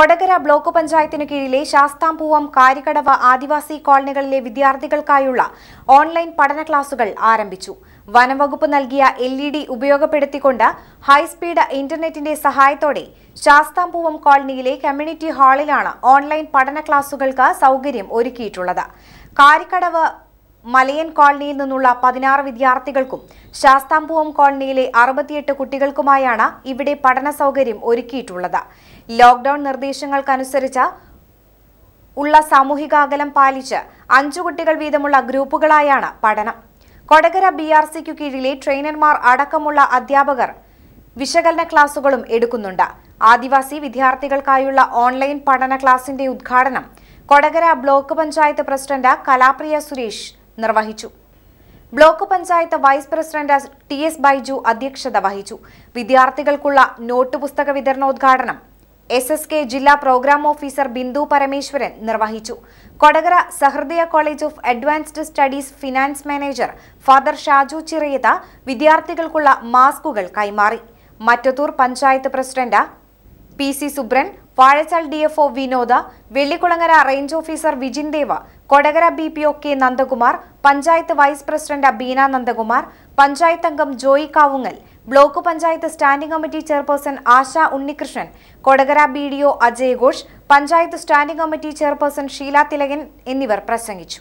Kodakara block പഞ്ചായത്തിനു കീഴിലെ ശാസ്താംപൂവം കാരിക്കടവ ആദിവാസി കോളനികളിലെ വിദ്യാർത്ഥികൾക്കായുള്ള online പഠന ക്ലാസുകൾ ആരംഭിച്ചു വനംവകുപ്പ് നൽകിയ എൽ ഇ ഡി ഉപയോഗപ്പെടുത്തിക്കൊണ്ട് ഹൈസ്പീഡ് ഇന്റർനെറ്റിന്റെ സഹായത്തോടെ ശാസ്താംപൂവം കോളനിയിലെ കമ്മ്യൂണിറ്റി ഹാളിലാണ് ഓൺലൈൻ പഠന ക്ലാസുകൾക്ക് സൗകര്യം ഒരുക്കിയിട്ടുള്ളത് കാരിക്കടവ് മലയൻ കോളനിയിൽ നിന്നുള്ള പതിനാറ് വിദ്യാർത്ഥികൾക്കും ശാസ്താംപൂവം കോളനിയിലെ അറുപത്തിയെട്ട് കുട്ടികൾക്കുമായാണ് ഇവിടെ പഠന സൗകര്യം ഒരുക്കിയിട്ടുള്ളത് ലോക്ഡൌൺ നിർദ്ദേശങ്ങൾക്കനുസരിച്ച് ഉള്ള സാമൂഹിക അകലം പാലിച്ച് അഞ്ചു കുട്ടികൾ വീതമുള്ള ഗ്രൂപ്പുകളായാണ് പഠനം കൊടകര ബി ആർ സിക്കു കീഴിലെ ട്രെയിനർമാർ അടക്കമുള്ള അധ്യാപകർ വിശകലന ക്ലാസുകളും എടുക്കുന്നുണ്ട് ആദിവാസി വിദ്യാർത്ഥികൾക്കായുള്ള ഓൺലൈൻ പഠന ക്ലാസിന്റെ ഉദ്ഘാടനം കൊടകര ബ്ലോക്ക് പഞ്ചായത്ത് പ്രസിഡന്റ് കലാപ്രിയ സുരേഷ് നിർവഹിച്ചു block panchayat vice president T S Baiju അധ്യക്ഷത വഹിച്ചു വിദ്യാർത്ഥികൾക്കുള്ള നോട്ട് പുസ്തക വിതരണോദ്ഘാടനം എസ് എസ് കെ ജില്ലാ പ്രോഗ്രാം ഓഫീസർ ബിന്ദു പരമേശ്വരൻ നിർവഹിച്ചു Kodakara Sahrudaya college of advanced studies finance manager father Shaju Chirayath വിദ്യാർത്ഥികൾക്കുള്ള മാസ്കുകൾ കൈമാറി Mattathur panchayat president P C Subran Vazhachal D F O Vinoda Vellikulangara range officer Vijin Deva Kodakara B P O K Nandakumar panchayat vice president Abeena Nandakumar panchayat അംഗം Joy Kavungal block panchayat standing committee chairperson Asha Unnikrishnan Kodakara B D O Ajay Ghosh panchayat standing committee chairperson Sheela Thilakan എന്നിവർ പ്രസംഗിച്ചു